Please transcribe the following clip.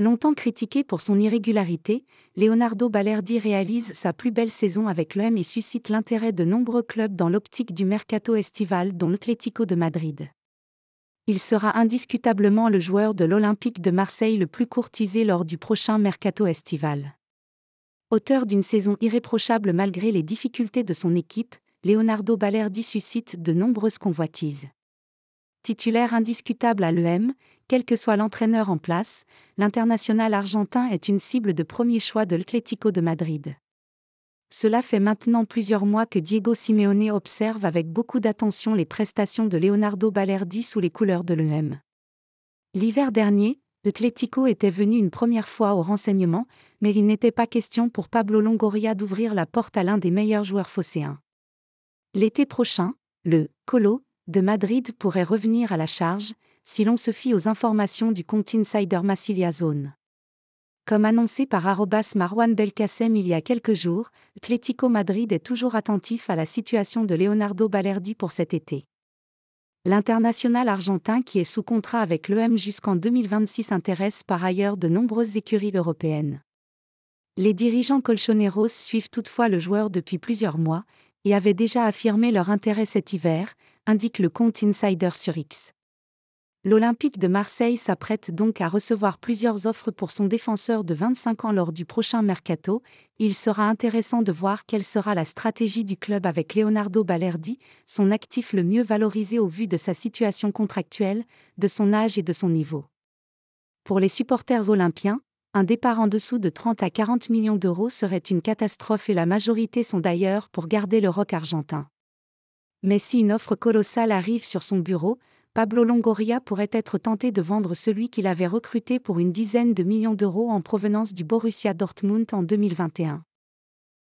Longtemps critiqué pour son irrégularité, Leonardo Balerdi réalise sa plus belle saison avec l'OM et suscite l'intérêt de nombreux clubs dans l'optique du mercato estival dont l'Atlético de Madrid. Il sera indiscutablement le joueur de l'Olympique de Marseille le plus courtisé lors du prochain mercato estival. Auteur d'une saison irréprochable malgré les difficultés de son équipe, Leonardo Balerdi suscite de nombreuses convoitises. Titulaire indiscutable à l'EM, quel que soit l'entraîneur en place, l'international argentin est une cible de premier choix de l'Atlético de Madrid. Cela fait maintenant plusieurs mois que Diego Simeone observe avec beaucoup d'attention les prestations de Leonardo Balerdi sous les couleurs de l'EM. L'hiver dernier, l'Atlético était venu une première fois au renseignement, mais il n'était pas question pour Pablo Longoria d'ouvrir la porte à l'un des meilleurs joueurs phocéens. L'été prochain, le Colo de Madrid pourrait revenir à la charge, si l'on se fie aux informations du compte Insider Massilia Zone. Comme annoncé par Arrobas Marwan Belkacem il y a quelques jours, Atlético Madrid est toujours attentif à la situation de Leonardo Balerdi pour cet été. L'international argentin qui est sous contrat avec l'EM jusqu'en 2026 intéresse par ailleurs de nombreuses écuries européennes. Les dirigeants colchoneros suivent toutefois le joueur depuis plusieurs mois et avaient déjà affirmé leur intérêt cet hiver, indique le compte Insider sur X. L'Olympique de Marseille s'apprête donc à recevoir plusieurs offres pour son défenseur de 25 ans lors du prochain mercato. Il sera intéressant de voir quelle sera la stratégie du club avec Leonardo Balerdi, son actif le mieux valorisé au vu de sa situation contractuelle, de son âge et de son niveau. Pour les supporters olympiens, un départ en dessous de 30 à 40 millions d'euros serait une catastrophe et la majorité sont d'ailleurs pour garder le rock argentin. Mais si une offre colossale arrive sur son bureau, Pablo Longoria pourrait être tenté de vendre celui qu'il avait recruté pour une dizaine de millions d'euros en provenance du Borussia Dortmund en 2021.